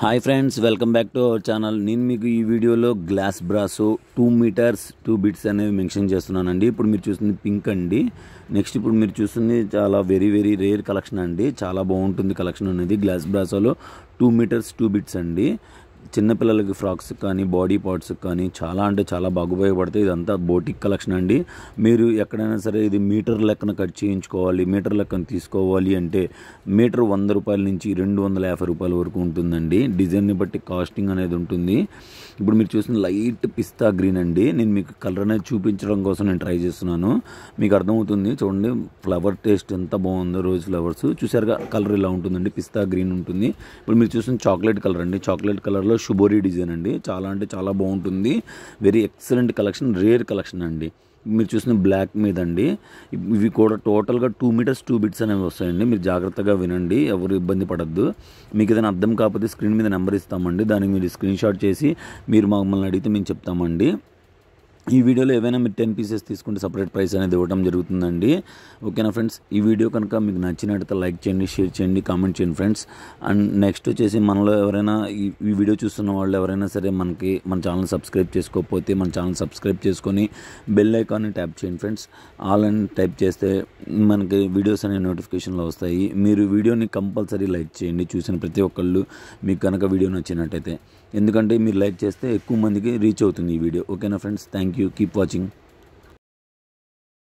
hi friends welcome back to our channel నేను మీకు ఈ వీడియోలో glass brasso two meters two bits అనేవి మెన్షన్ చేస్తున్నానండి ఇప్పుడు మీరు చూస్తుంది పింక్ అండి నెక్స్ట్ ఇప్పుడు మీరు చూస్తుంది చాలా వెరీ వెరీ రేర్ కలెక్షన్ అండి చాలా బాగుంటుంది కలెక్షన్ అనేది గ్లాస్ బ్రాసోలో టూ మీటర్స్ టూ బిట్స్ అండి చిన్నపిల్లలకి ఫ్రాక్స్ కానీ బాడీ పార్ట్స్ కానీ చాలా అంటే చాలా బాగా ఉపయోగపడతాయి ఇదంతా బోటిక్ కలెక్షన్ అండి మీరు ఎక్కడైనా సరే ఇది మీటర్ లెక్కన కట్ చేయించుకోవాలి మీటర్ లెక్కన తీసుకోవాలి అంటే మీటర్ వంద రూపాయల నుంచి రెండు వందల యాభై రూపాయల వరకు ఉంటుందండి డిజైన్ని బట్టి కాస్టింగ్ అనేది ఉంటుంది ఇప్పుడు మీరు చూసిన లైట్ పిస్తా గ్రీన్ అండి నేను మీకు కలర్ అనేది చూపించడం కోసం నేను ట్రై చేస్తున్నాను మీకు అర్థమవుతుంది చూడండి ఫ్లవర్ టేస్ట్ ఎంత బాగుందో రోజు ఫ్లవర్స్ చూసారుగా కలర్ ఇలా ఉంటుందండి పిస్తా గ్రీన్ ఉంటుంది ఇప్పుడు మీరు చూసిన చాక్లెట్ కలర్ అండి చాక్లెట్ కలర్లో కలర్ శుభోరి డిజైన్ అండి చాలా అంటే చాలా బాగుంటుంది very excellent collection rare collection అండి మీరు చూసిన బ్లాక్ మీద అండి ఇవి కూడా టోటల్గా టూ మీటర్స్ టూ బిట్స్ అనేవి వస్తాయండి మీరు జాగ్రత్తగా వినండి ఎవరు ఇబ్బంది పడద్దు మీకు ఏదైనా అర్థం కాకపోతే స్క్రీన్ మీద నెంబర్ ఇస్తామండి దానికి మీరు స్క్రీన్ షాట్ చేసి మీరు మమ్మల్ని అడిగితే మేము చెప్తామండి ఈ వీడియోలో ఏవైనా మీరు టెన్ పీసెస్ తీసుకుంటే సపరేట్ ప్రైస్ అనేది ఇవ్వడం జరుగుతుందండి ఓకేనా ఫ్రెండ్స్ ఈ వీడియో కనుక మీకు నచ్చినట్టు లైక్ చేయండి షేర్ చేయండి కామెంట్ చేయండి ఫ్రెండ్స్ అండ్ నెక్స్ట్ వచ్చేసి మనలో ఎవరైనా ఈ వీడియో చూస్తున్న వాళ్ళు ఎవరైనా సరే మనకి మన ఛానల్ సబ్స్క్రైబ్ చేసుకోకపోతే మన ఛానల్ సబ్స్క్రైబ్ చేసుకొని బెల్ ఐకాన్ని ట్యాప్ చేయండి ఫ్రెండ్స్ ఆల్ అని టైప్ చేస్తే మనకి వీడియోస్ అనే నోటిఫికేషన్లు వస్తాయి మీరు వీడియోని కంపల్సరీ లైక్ చేయండి చూసిన ప్రతి ఒక్కళ్ళు మీకు కనుక వీడియో నచ్చినట్టయితే ఎందుకంటే మీరు లైక్ చేస్తే ఎక్కువ మందికి రీచ్ అవుతుంది ఈ వీడియో ఓకేనా friends thank you keep watching